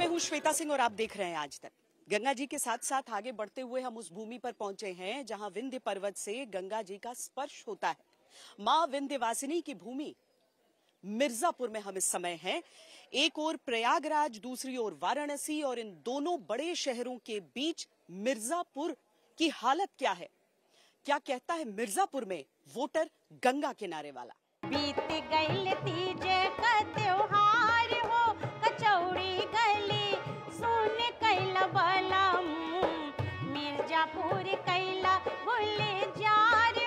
मैं हूँ श्वेता सिंह और आप देख रहे हैं आज तक गंगा जी के साथ साथ आगे बढ़ते हुए हम उस भूमि पर पहुंचे हैं जहां विंध्य पर्वत से गंगा जी का स्पर्श होता है माँ विंध्यवासिनी की भूमि मिर्जापुर में हम इस समय हैं एक ओर प्रयागराज दूसरी ओर वाराणसी और इन दोनों बड़े शहरों के बीच मिर्जापुर की हालत क्या है क्या कहता है मिर्जापुर में वोटर गंगा किनारे वाला बीत गई त्योहार कैला बलम मिर्जापुर कैला भूले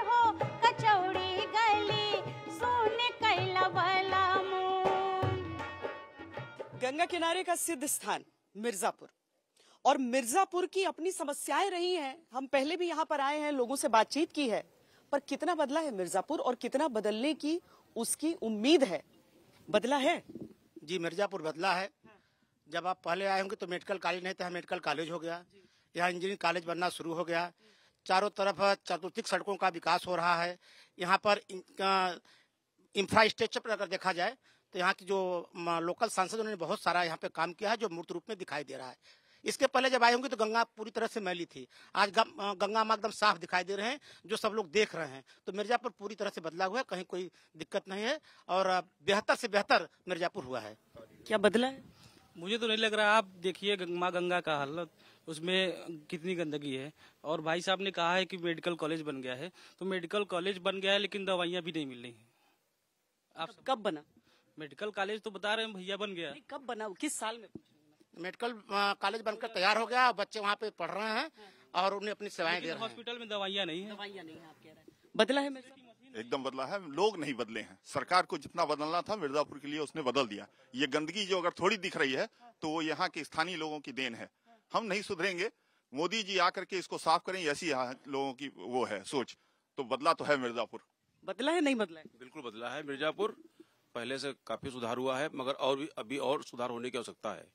हो कचौड़ी गली सुन कैला बलम गंगा किनारे का सिद्ध स्थान मिर्जापुर और मिर्जापुर की अपनी समस्याएं रही हैं हम पहले भी यहाँ पर आए हैं लोगों से बातचीत की है पर कितना बदला है मिर्जापुर और कितना बदलने की उसकी उम्मीद है बदला है जी मिर्जापुर बदला है जब आप पहले आए होंगे तो मेडिकल कॉलेज नहीं था मेडिकल कॉलेज हो गया यहाँ इंजीनियरिंग कॉलेज बनना शुरू हो गया चारों तरफ चतुर्थिक सड़कों का विकास हो रहा है यहाँ पर इंफ्रास्ट्रक्चर पर अगर देखा जाए तो यहाँ की जो लोकल सांसद उन्होंने बहुत सारा यहाँ पे काम किया है जो मूर्त रूप में दिखाई दे रहा है इसके पहले जब आए होंगे तो गंगा पूरी तरह से मैली थी आज गंगा माँ एकदम साफ दिखाई दे रहे हैं जो सब लोग देख रहे हैं तो मिर्जापुर पूरी तरह से बदला हुआ है कहीं कोई दिक्कत नहीं है और बेहतर से बेहतर मिर्जापुर हुआ है क्या बदला है मुझे तो नहीं लग रहा आप देखिए माँ गंगा का हालत उसमें कितनी गंदगी है और भाई साहब ने कहा है कि मेडिकल कॉलेज बन गया है तो मेडिकल कॉलेज बन गया है लेकिन दवाइयाँ भी नहीं मिल रही है आप कब बना मेडिकल कॉलेज तो बता रहे हैं भैया बन गया कब बना किस साल में मेडिकल कॉलेज बनकर तैयार हो गया बच्चे वहाँ पे पढ़ रहे हैं हाँ। और उन्हें अपनी सेवाएं दे रहे हैं हॉस्पिटल में दवाइयाँ नहीं है दवाइयाँ नहीं है आप कह रहे हैं बदला है मेरे एकदम बदला है लोग नहीं बदले हैं सरकार को जितना बदलना था मिर्जापुर के लिए उसने बदल दिया ये गंदगी जो अगर थोड़ी दिख रही है तो वो यहाँ के स्थानीय लोगों की देन है हम नहीं सुधरेंगे मोदी जी आकर के इसको साफ करें ऐसी लोगों की वो है सोच तो बदला तो है मिर्जापुर बदला है नहीं बदला है बिल्कुल बदला है मिर्जापुर पहले से काफी सुधार हुआ है मगर और भी अभी और सुधार होने की आवश्यकता है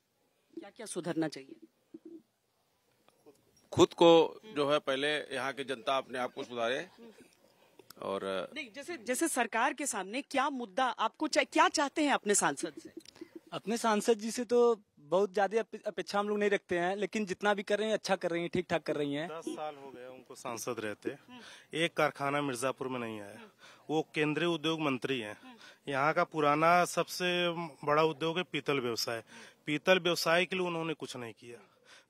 क्या क्या सुधरना चाहिए खुद को जो है पहले यहाँ की जनता अपने आप को सुधारे और नहीं जैसे जैसे सरकार के सामने क्या मुद्दा आपको चा, क्या चाहते हैं अपने सांसद से अपने सांसद जी से तो बहुत ज्यादा अपेक्षा हम लोग नहीं रखते हैं लेकिन जितना भी कर रहे हैं अच्छा कर रही हैं ठीक ठाक कर रही हैं दस साल हो गए उनको सांसद रहते एक कारखाना मिर्जापुर में नहीं आया वो केंद्रीय उद्योग मंत्री हैं यहाँ का पुराना सबसे बड़ा उद्योग है पीतल व्यवसाय पीतल व्यवसाय के लिए उन्होंने कुछ नहीं किया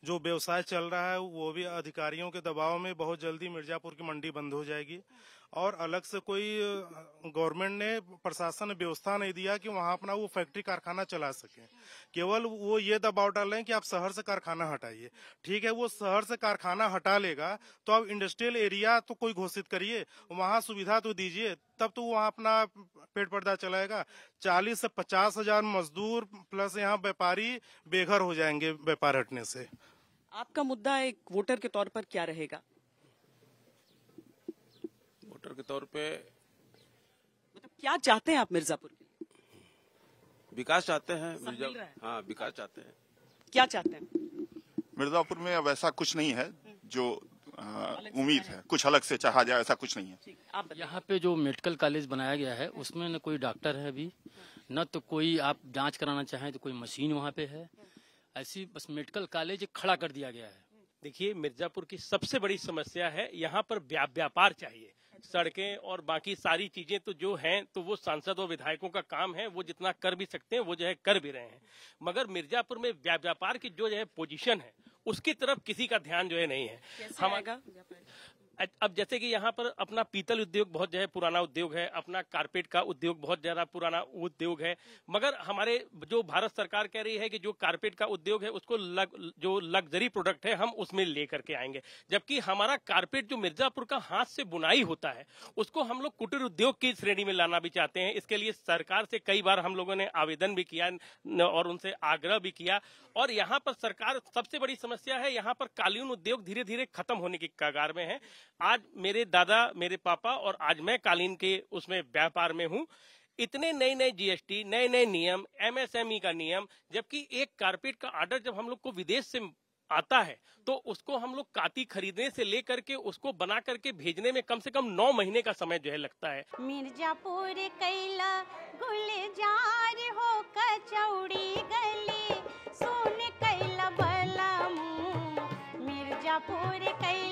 जो व्यवसाय चल रहा है वो भी अधिकारियों के दबाव में बहुत जल्दी मिर्जापुर की मंडी बंद हो जाएगी और अलग से कोई गवर्नमेंट ने प्रशासन ने व्यवस्था नहीं दिया कि वहाँ अपना वो फैक्ट्री कारखाना चला सके केवल वो ये दबाव डाल रहे हैं कि आप शहर से कारखाना हटाइए ठीक है वो शहर से कारखाना हटा लेगा तो आप इंडस्ट्रियल एरिया तो कोई घोषित करिए वहाँ सुविधा तो दीजिए तब तो वहाँ अपना पेट पर्दा चलाएगा चालीस से पचास हजार मजदूर प्लस यहाँ व्यापारी बेघर हो जाएंगे व्यापार हटने से आपका मुद्दा एक वोटर के तौर पर क्या रहेगा के तौर पे मतलब क्या चाहते हैं आप मिर्जापुर के विकास चाहते हैं मिर्जापुर हाँ विकास चाहते हैं क्या चाहते हैं मिर्जापुर में अब ऐसा कुछ नहीं है हम्म। जो उम्मीद है कुछ अलग से चाहा जाए ऐसा कुछ नहीं है यहाँ पे जो मेडिकल कॉलेज बनाया गया है उसमें न कोई डॉक्टर है अभी हम्म। न तो कोई आप जांच कराना चाहें तो कोई मशीन वहाँ पे है हम्म। ऐसी बस मेडिकल कॉलेज खड़ा कर दिया गया है देखिए मिर्जापुर की सबसे बड़ी समस्या है यहाँ पर व्यापार चाहिए सड़कें और बाकी सारी चीजें तो जो हैं तो वो सांसद और विधायकों का काम है वो जितना कर भी सकते हैं वो जो है कर भी रहे हैं मगर मिर्जापुर में व्यापार की जो है पोजीशन है उसकी तरफ किसी का ध्यान जो है नहीं है हमारा अब जैसे कि यहाँ पर अपना पीतल उद्योग बहुत जो है पुराना उद्योग है अपना कारपेट का उद्योग बहुत ज्यादा पुराना उद्योग है मगर हमारे जो भारत सरकार कह रही है कि जो कारपेट का उद्योग है उसको लग, जो लग्जरी प्रोडक्ट है हम उसमें लेकर के आएंगे जबकि हमारा कारपेट जो मिर्जापुर का हाथ से बुनाई होता है उसको हम लोग कुटीर उद्योग की श्रेणी में लाना भी चाहते हैं इसके लिए सरकार से कई बार हम लोगों ने आवेदन भी किया और उनसे आग्रह भी किया और यहाँ पर सरकार सबसे बड़ी समस्या है यहाँ पर कालीन उद्योग धीरे धीरे खत्म होने की कगार में है आज मेरे दादा मेरे पापा और आज मैं कालीन के उसमें व्यापार में हूँ इतने नए नए जीएसटी नए नए नियम एमएसएमई e का नियम जबकि एक कारपेट का ऑर्डर जब हम लोग को विदेश से आता है तो उसको हम लोग काती खरीदने से लेकर के उसको बना करके भेजने में कम से कम नौ महीने का समय जो है लगता है मिर्जापुर कैला गली सोने कैला बला मिर्जापुर कैला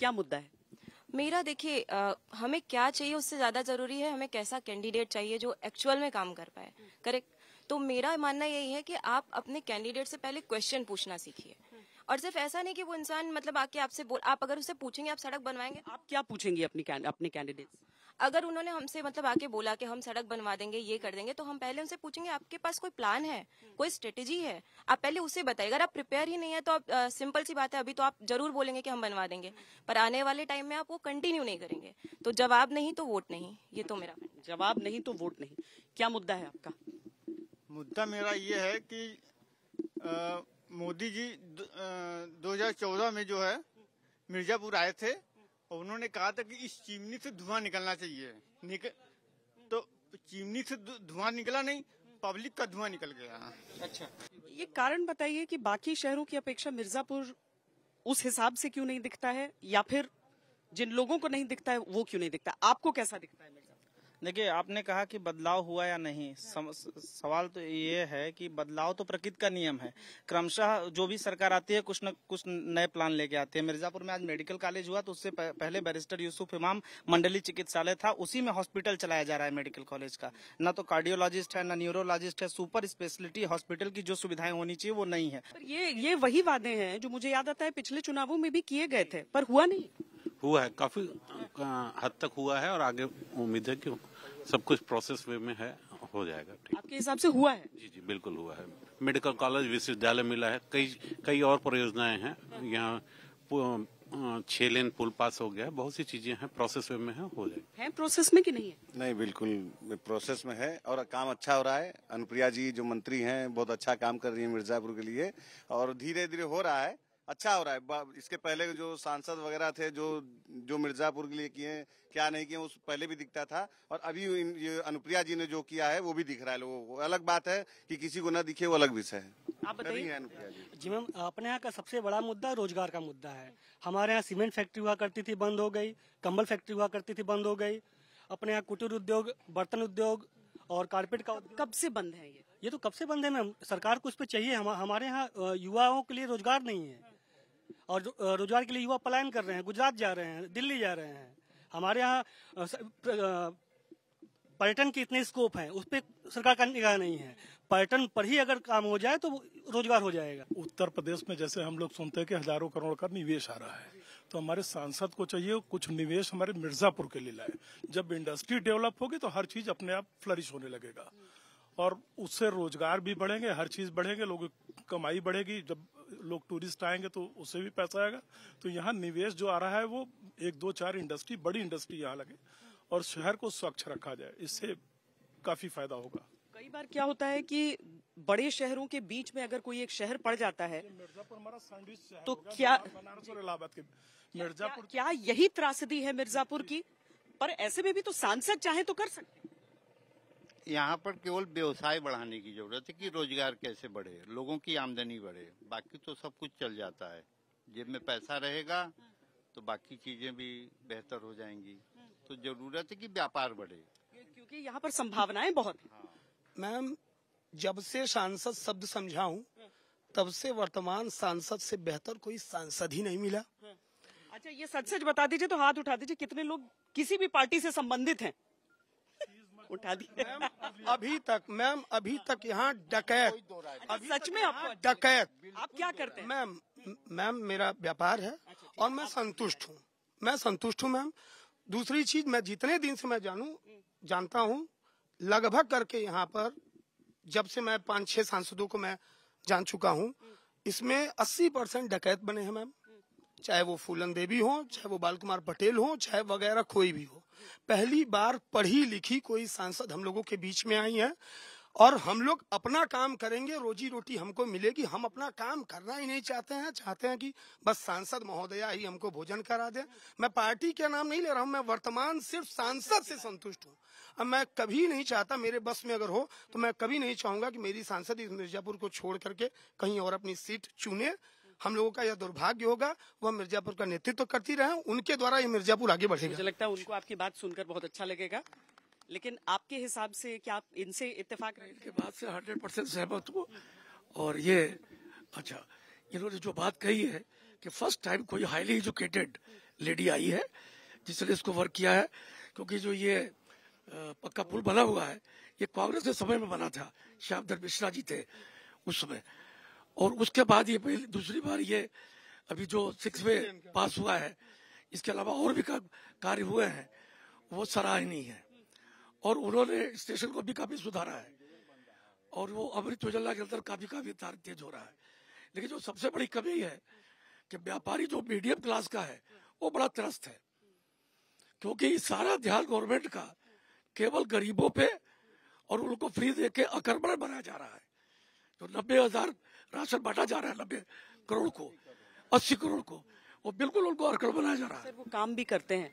क्या मुद्दा है मेरा देखिए हमें क्या चाहिए उससे ज्यादा जरूरी है हमें कैसा कैंडिडेट चाहिए जो एक्चुअल में काम कर पाए करेक्ट तो मेरा मानना यही है कि आप अपने कैंडिडेट से पहले क्वेश्चन पूछना सीखिए और सिर्फ ऐसा नहीं कि वो इंसान मतलब आके आपसे बोल आप अगर उससे पूछेंगे आप सड़क बनवाएंगे आप क्या पूछेंगे अपने कैंडिडेट अगर उन्होंने हमसे मतलब आके बोला कि हम सड़क बनवा देंगे ये कर देंगे तो हम पहले उनसे पूछेंगे आपके पास कोई प्लान है हम्म। कोई स्ट्रेटेजी है आप पहले उसे बताइए अगर आप प्रिपेयर ही नहीं है तो आप सिंपल सी बात है अभी तो आप जरूर बोलेंगे कि हम बनवा देंगे हम्म। पर आने वाले टाइम में आप वो कंटिन्यू नहीं करेंगे तो जवाब नहीं तो वोट नहीं ये तो मेरा जवाब नहीं तो वोट नहीं क्या मुद्दा है आपका मुद्दा मेरा ये है कि मोदी जी दो में जो है मिर्जापुर आए थे और उन्होंने कहा था कि इस चिमनी से धुआं निकलना चाहिए निक... तो चिमनी से धुआं निकला नहीं पब्लिक का धुआं निकल गया अच्छा ये कारण बताइए कि बाकी शहरों की अपेक्षा मिर्जापुर उस हिसाब से क्यों नहीं दिखता है या फिर जिन लोगों को नहीं दिखता है वो क्यों नहीं दिखता आपको कैसा दिखता है देखिए आपने कहा कि बदलाव हुआ या नहीं सवाल तो ये है कि बदलाव तो प्रकृति का नियम है क्रमशः जो भी सरकार आती है कुछ न कुछ नए प्लान लेके आते हैं मिर्जापुर में आज मेडिकल कॉलेज हुआ तो उससे पहले बैरिस्टर यूसुफ इमाम मंडली चिकित्सालय था उसी में हॉस्पिटल चलाया जा रहा है मेडिकल कॉलेज का न तो कार्डियोलॉजिस्ट है न न्यूरोलॉजिस्ट है सुपर स्पेशलिटी हॉस्पिटल की जो सुविधाएं होनी चाहिए वो नहीं है ये ये वही वादे हैं जो मुझे याद आता है पिछले चुनावों में भी किए गए थे पर हुआ नहीं हुआ है काफी हद तक हुआ है और आगे उम्मीद है कि सब कुछ प्रोसेस वे में है हो जाएगा आपके हिसाब से हुआ है जी जी बिल्कुल हुआ है मेडिकल कॉलेज विश्वविद्यालय मिला है कई कई और परियोजनाएं हैं यहाँ छह लेन पुल पास हो गया है बहुत सी चीजें हैं प्रोसेस वे में है हो जाए है प्रोसेस में कि नहीं है नहीं बिल्कुल प्रोसेस में है और काम अच्छा हो रहा है अनुप्रिया जी जो मंत्री हैं बहुत अच्छा काम कर रही है मिर्जापुर के लिए और धीरे धीरे हो रहा है अच्छा हो रहा है इसके पहले जो सांसद वगैरह थे जो जो मिर्जापुर के लिए किए क्या नहीं किए उस पहले भी दिखता था और अभी अनुप्रिया जी ने जो किया है वो भी दिख रहा है लोगों को अलग बात है कि किसी को ना दिखे वो अलग विषय है आप बताइए जी, जी मैम अपने यहाँ का सबसे बड़ा मुद्दा रोजगार का मुद्दा है हमारे यहाँ सीमेंट फैक्ट्री हुआ करती थी बंद हो गई कम्बल फैक्ट्री हुआ करती थी बंद हो गई अपने यहाँ कुटीर उद्योग बर्तन उद्योग और कारपेट का कब से बंद है ये ये तो कब से बंद है मैम सरकार को इस पर चाहिए हमारे यहाँ युवाओं के लिए रोजगार नहीं है और रोजगार के लिए युवा पलायन कर रहे हैं गुजरात जा रहे हैं दिल्ली जा रहे हैं हमारे यहाँ पर्यटन की इतने स्कोप है उस पर सरकार का निगाह नहीं है पर्यटन पर ही अगर काम हो जाए तो रोजगार हो जाएगा उत्तर प्रदेश में जैसे हम लोग सुनते हैं कि हजारों करोड़ का निवेश आ रहा है तो हमारे सांसद को चाहिए कुछ निवेश हमारे मिर्जापुर के लिए लाए जब इंडस्ट्री डेवलप होगी तो हर चीज अपने आप फ्लरिश होने लगेगा और उससे रोजगार भी बढ़ेंगे हर चीज बढ़ेंगे लोगों की कमाई बढ़ेगी जब लोग टूरिस्ट आएंगे तो उससे भी पैसा आएगा तो यहाँ निवेश जो आ रहा है वो एक दो चार इंडस्ट्री बड़ी इंडस्ट्री यहाँ लगे और शहर को स्वच्छ रखा जाए इससे काफी फायदा होगा कई बार क्या होता है कि बड़े शहरों के बीच में अगर कोई एक शहर पड़ जाता है मिर्जापुर हमारा सैंडविच शहर तो क्या बनारस और इलाहाबाद के मिर्जापुर क्या, क्या यही त्रासदी है मिर्जापुर की पर ऐसे में भी तो सांसद चाहे तो कर सकते यहाँ पर केवल व्यवसाय बढ़ाने की जरूरत है कि रोजगार कैसे बढ़े लोगों की आमदनी बढ़े बाकी तो सब कुछ चल जाता है जेब में पैसा रहेगा तो बाकी चीजें भी बेहतर हो जाएंगी तो जरूरत है कि व्यापार बढ़े क्योंकि यहाँ पर संभावनाएं बहुत हाँ। मैम जब से सांसद शब्द समझाऊ तब से वर्तमान सांसद से बेहतर कोई सांसद ही नहीं मिला हाँ। अच्छा ये सच सच बता दीजिए तो हाथ उठा दीजिए कितने लोग किसी भी पार्टी से संबंधित हैं उठा दी अभी तक मैम अभी हाँ, तक यहाँ डकैत अच्छा, सच में आप डकैत आप क्या करते हैं मैम मैम मेरा व्यापार है अच्छा, और मैं संतुष्ट हूँ मैं संतुष्ट हूँ मैम दूसरी चीज मैं जितने दिन से मैं जानू जानता हूँ लगभग करके यहाँ पर जब से मैं पांच छह सांसदों को मैं जान चुका हूँ इसमें अस्सी परसेंट डकैत बने हैं मैम हम्म। चाहे वो फूलन देवी हो चाहे वो बाल कुमार पटेल हो चाहे वगैरह कोई भी हो पहली बार पढ़ी लिखी कोई सांसद हम लोगों के बीच में आई है और हम लोग अपना काम करेंगे रोजी रोटी हमको मिलेगी हम अपना काम करना ही नहीं चाहते हैं चाहते हैं कि बस सांसद महोदया ही हमको भोजन करा दे मैं पार्टी के नाम नहीं ले रहा हूं मैं वर्तमान सिर्फ सांसद से संतुष्ट हूं अब मैं कभी नहीं चाहता मेरे बस में अगर हो तो मैं कभी नहीं चाहूंगा कि मेरी सांसद मिर्जापुर को छोड़ करके कहीं और अपनी सीट चुने हम लोगों का यह दुर्भाग्य होगा वह मिर्जापुर का नेतृत्व करती रहे उनके द्वारा ये मिर्जापुर आगे बढ़ेगा मुझे लगता है उनको आपकी बात सुनकर बहुत अच्छा लगेगा लेकिन आपके हिसाब से क्या आप इनसे इतफाक इनके बात से हंड्रेड परसेंट सहमत हूँ और ये अच्छा इन्होंने जो बात कही है कि फर्स्ट टाइम कोई हाईली एजुकेटेड लेडी आई है जिसने इसको वर्क किया है क्योंकि जो ये पक्का पुल बना हुआ है ये कांग्रेस के समय में बना था श्याम मिश्रा जी थे उस समय और उसके बाद ये पहली दूसरी बार ये अभी जो सिक्स वे पास हुआ है इसके अलावा और भी का, कार्य हुए हैं वो सराहनीय है और उन्होंने स्टेशन को भी काफी सुधारा है और वो अमृत योजना के अंदर काफी काफी तेज हो रहा है लेकिन जो सबसे बड़ी कमी है कि व्यापारी जो मीडियम क्लास का है वो बड़ा त्रस्त है क्योंकि सारा ध्यान गवर्नमेंट का केवल गरीबों पे और उनको फ्री दे के अकर्मण बनाया जा रहा है जो नब्बे हजार राशन बांटा जा रहा है नब्बे करोड़ को अस्सी करोड़ को वो बिल्कुल उनको अड़कड़ बनाया जा रहा है वो काम भी करते हैं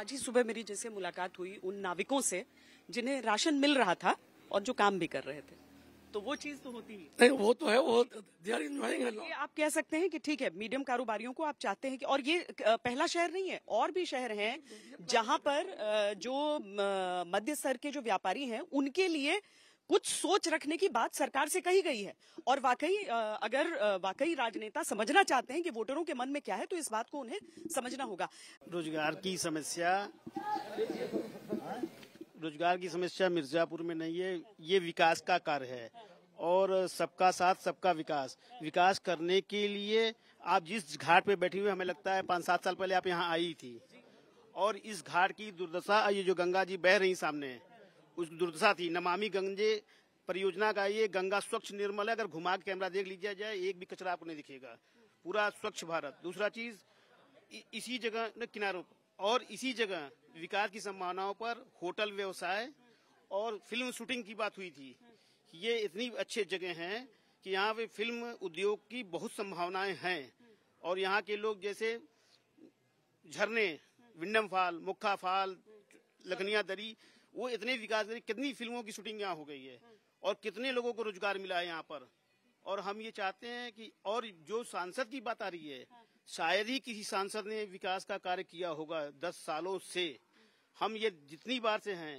आज ही सुबह मेरी जैसे मुलाकात हुई उन नाविकों से जिन्हें राशन मिल रहा था और जो काम भी कर रहे थे तो वो चीज तो होती है नहीं वो तो है वो ये आप कह सकते हैं कि ठीक है मीडियम कारोबारियों को आप चाहते हैं कि और ये पहला शहर नहीं है और भी शहर हैं जहां पर जो मध्य स्तर के जो व्यापारी हैं उनके लिए कुछ सोच रखने की बात सरकार से कही गई है और वाकई अगर वाकई राजनेता समझना चाहते हैं कि वोटरों के मन में क्या है तो इस बात को उन्हें समझना होगा रोजगार की समस्या रोजगार की समस्या मिर्जापुर में नहीं है ये विकास का कार्य है और सबका साथ सबका विकास विकास करने के लिए आप जिस घाट पे बैठी हुई हमें लगता है पाँच सात साल पहले आप यहाँ आई थी और इस घाट की दुर्दशा ये जो गंगा जी बह रही सामने उस दुर्दशा थी नमामि गंगे परियोजना का ये गंगा स्वच्छ निर्मल है अगर घुमा के कैमरा देख लीजिया जाए एक भी कचरा आपको नहीं दिखेगा पूरा स्वच्छ भारत दूसरा चीज इसी जगह न किनारों पर और इसी जगह विकास की संभावनाओं पर होटल व्यवसाय और फिल्म शूटिंग की बात हुई थी ये इतनी अच्छे जगह हैं कि यहाँ पे फिल्म उद्योग की बहुत संभावनाएं हैं और यहाँ के लोग जैसे झरने विंडम फाल मुक्खा फाल लखनिया दरी वो इतने विकास कितनी फिल्मों की शूटिंग यहाँ हो गई है और कितने लोगों को रोजगार मिला है यहाँ पर और हम ये चाहते हैं कि और जो सांसद की बात आ रही है शायद ही किसी सांसद ने विकास का कार्य किया होगा दस सालों से हम ये जितनी बार से हैं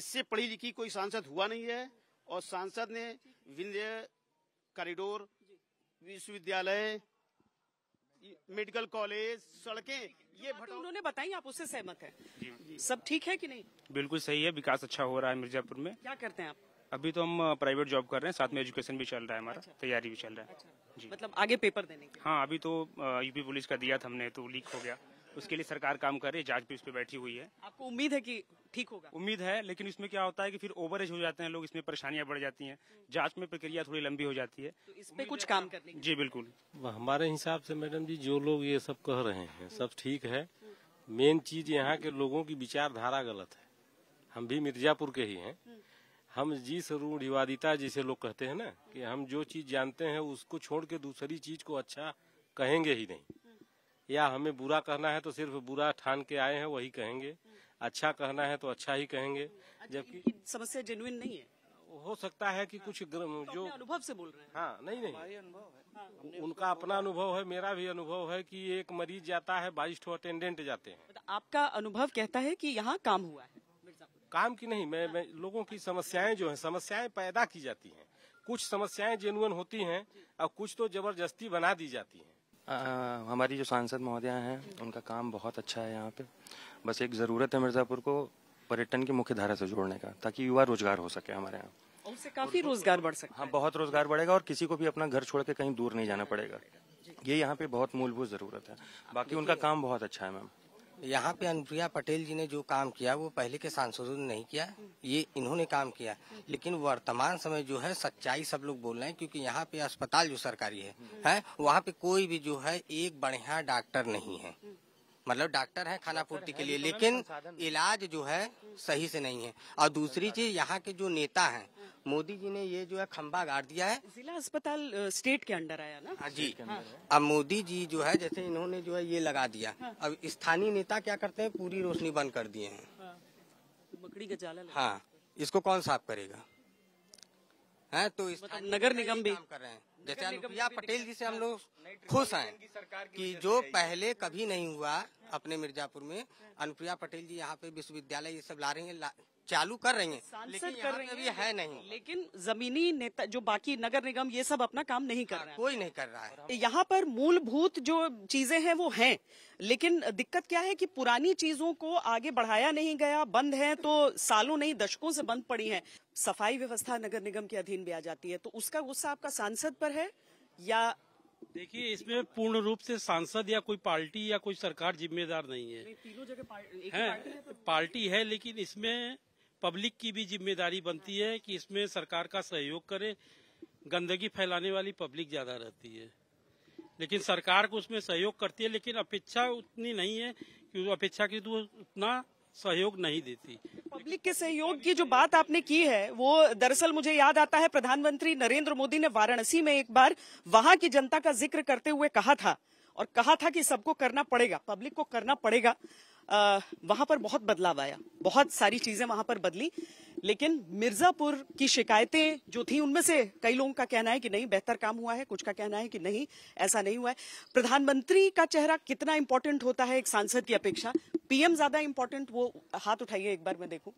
इससे पढ़ी लिखी कोई सांसद हुआ नहीं है और सांसद ने विंध्य कॉरिडोर विश्वविद्यालय मेडिकल कॉलेज सड़कें ये उन्होंने बताई आप उससे सहमत है सब ठीक है कि नहीं बिल्कुल सही है विकास अच्छा हो रहा है मिर्जापुर में क्या करते हैं आप अभी तो हम प्राइवेट जॉब कर रहे हैं साथ में एजुकेशन भी चल रहा है हमारा अच्छा। तैयारी भी चल रहा है अच्छा। जी मतलब आगे पेपर देने के हाँ अभी तो यूपी पुलिस का दिया था हमने तो लीक हो गया उसके लिए सरकार काम कर रही है जांच भी उस पर बैठी हुई है आपको उम्मीद है कि ठीक होगा उम्मीद है लेकिन इसमें क्या होता है कि फिर ओवर एज हो जाते हैं लोग इसमें परेशानियां बढ़ जाती हैं जांच में प्रक्रिया थोड़ी लंबी हो जाती है तो इस पे कुछ काम करने जी बिल्कुल हमारे हिसाब से मैडम जी जो लोग ये सब कह रहे हैं सब ठीक है मेन चीज यहाँ के लोगों की विचारधारा गलत है हम भी मिर्जापुर के ही है हम जिस रूढ़िवादिता जिसे लोग कहते हैं ना कि हम जो चीज जानते हैं उसको छोड़ के दूसरी चीज को अच्छा कहेंगे ही नहीं या हमें बुरा कहना है तो सिर्फ बुरा ठान के आए हैं वही कहेंगे अच्छा कहना है तो अच्छा ही कहेंगे अच्छा, जबकि समस्या जेनुइन नहीं है हो सकता है कि हाँ, कुछ तो जो अनुभव से बोल रहे हैं हाँ नहीं नहीं अनुभव है हाँ। उनका अपना अनुभव है मेरा भी अनुभव है कि एक मरीज जाता है बाईस अटेंडेंट जाते हैं मतलब आपका अनुभव कहता है कि यहाँ काम हुआ है काम की नहीं मैं, हाँ। मैं लोगों की समस्याएं जो है समस्याएं पैदा की जाती हैं कुछ समस्याएं जेनुअन होती हैं और कुछ तो जबरदस्ती बना दी जाती है हमारी जो सांसद महोदया हैं उनका काम बहुत अच्छा है यहाँ पे बस एक ज़रूरत है मिर्ज़ापुर को पर्यटन की मुख्य धारा से जोड़ने का ताकि युवा रोजगार हो सके हमारे यहाँ उससे काफ़ी रोजगार बढ़ सकता हाँ बहुत रोजगार बढ़ेगा और किसी को भी अपना घर छोड़ के कहीं दूर नहीं जाना पड़ेगा ये यहाँ पे बहुत मूलभूत ज़रूरत है बाकी उनका काम बहुत अच्छा है मैम यहाँ पे अनुप्रिया पटेल जी ने जो काम किया वो पहले के सांसदों ने नहीं किया ये इन्होंने काम किया लेकिन वर्तमान समय जो है सच्चाई सब लोग बोल रहे हैं क्योंकि यहाँ पे अस्पताल जो सरकारी है, है वहाँ पे कोई भी जो है एक बढ़िया डॉक्टर नहीं है मतलब डॉक्टर है खाना पूर्ति के लिए तो लेकिन इलाज जो है सही से नहीं है और दूसरी चीज यहाँ के जो नेता हैं मोदी जी ने ये जो है खंबा गाड़ दिया है जिला अस्पताल स्टेट के अंडर आया ना हाँ जी हाँ। अब मोदी जी जो है जैसे इन्होंने जो है ये लगा दिया हाँ। अब स्थानीय नेता क्या करते हैं पूरी रोशनी बंद कर दिए हैं मकड़ी हाँ। तो का जाला हाँ इसको कौन साफ करेगा है तो मतलब नगर निगम भी काम कर रहे हैं जैसे अनुप्रिया पटेल जी से हम लोग खुश हैं कि जो पहले कभी नहीं हुआ अपने मिर्जापुर में अनुप्रिया पटेल जी यहाँ पे विश्वविद्यालय ये सब ला रही है चालू कर रही है लेकिन कर रही है, है नहीं लेकिन जमीनी नेता जो बाकी नगर निगम ये सब अपना काम नहीं कर हाँ, रहा है कोई नहीं कर रहा है यहाँ पर मूलभूत जो चीजें हैं वो हैं लेकिन दिक्कत क्या है कि पुरानी चीजों को आगे बढ़ाया नहीं गया बंद है तो सालों नहीं दशकों से बंद पड़ी है सफाई व्यवस्था नगर निगम के अधीन भी आ जाती है तो उसका गुस्सा आपका सांसद पर है या देखिए इसमें पूर्ण रूप से सांसद या कोई पार्टी या कोई सरकार जिम्मेदार नहीं है, तीनों जगह है, तो- पार्टी है लेकिन इसमें पब्लिक की भी जिम्मेदारी बनती है कि इसमें सरकार का सहयोग करे गंदगी फैलाने वाली पब्लिक ज्यादा रहती है लेकिन सरकार को उसमें सहयोग करती है लेकिन अपेक्षा उतनी नहीं है कि अपेक्षा की तो उतना सहयोग नहीं देती पब्लिक के सहयोग की जो बात आपने की है वो दरअसल मुझे याद आता है प्रधानमंत्री नरेंद्र मोदी ने वाराणसी में एक बार वहां की जनता का जिक्र करते हुए कहा था और कहा था कि सबको करना पड़ेगा पब्लिक को करना पड़ेगा वहां पर बहुत बदलाव आया बहुत सारी चीज़ें वहां पर बदली लेकिन मिर्ज़ापुर की शिकायतें जो थी उनमें से कई लोगों का कहना है कि नहीं बेहतर काम हुआ है कुछ का कहना है कि नहीं ऐसा नहीं हुआ है प्रधानमंत्री का चेहरा कितना इंपॉर्टेंट होता है एक सांसद की अपेक्षा पीएम ज़्यादा इंपॉर्टेंट वो हाथ उठाइए एक बार मैं देखू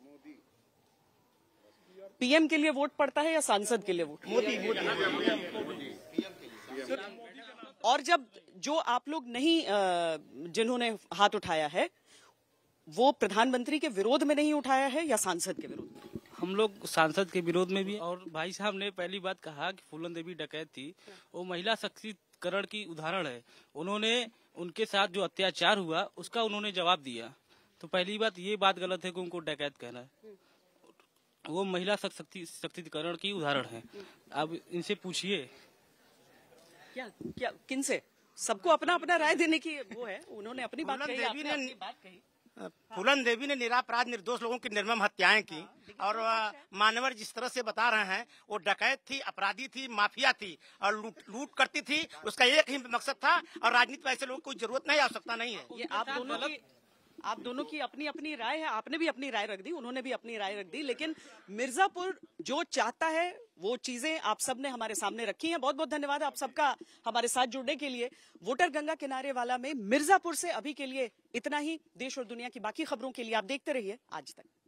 पीएम के लिए वोट पड़ता है या सांसद के लिए वोट मोदी मोदी और जब जो आप लोग नहीं जिन्होंने हाथ उठाया है वो प्रधानमंत्री के विरोध में नहीं उठाया है या सांसद के विरोध में हम लोग सांसद के विरोध में भी और भाई साहब ने पहली बात कहा कि फूलन देवी डकैत थी वो महिला सशक्तिकरण की उदाहरण है उन्होंने उनके साथ जो अत्याचार हुआ उसका उन्होंने जवाब दिया तो पहली बात ये बात गलत है कि उनको डकैत कहना है वो महिला सशक्तिकरण की उदाहरण है अब इनसे पूछिए क्या क्या किन से सबको अपना अपना राय देने की वो है उन्होंने अपनी बात कही, अपनी बात कही फूलन देवी ने निरापराध निर्दोष लोगों की निर्मम हत्याएं की और मानवर जिस तरह से बता रहे हैं वो डकैत थी अपराधी थी माफिया थी और लूट लूट करती थी उसका एक ही मकसद था और राजनीति में ऐसे लोगों को जरूरत नहीं आवश्यकता नहीं है ये आप दोनों आप दोनों की अपनी अपनी राय है आपने भी अपनी राय रख दी उन्होंने भी अपनी राय रख दी लेकिन मिर्जापुर जो चाहता है वो चीजें आप सब ने हमारे सामने रखी हैं बहुत बहुत धन्यवाद आप सबका हमारे साथ जुड़ने के लिए वोटर गंगा किनारे वाला में मिर्जापुर से अभी के लिए इतना ही देश और दुनिया की बाकी खबरों के लिए आप देखते रहिए आज तक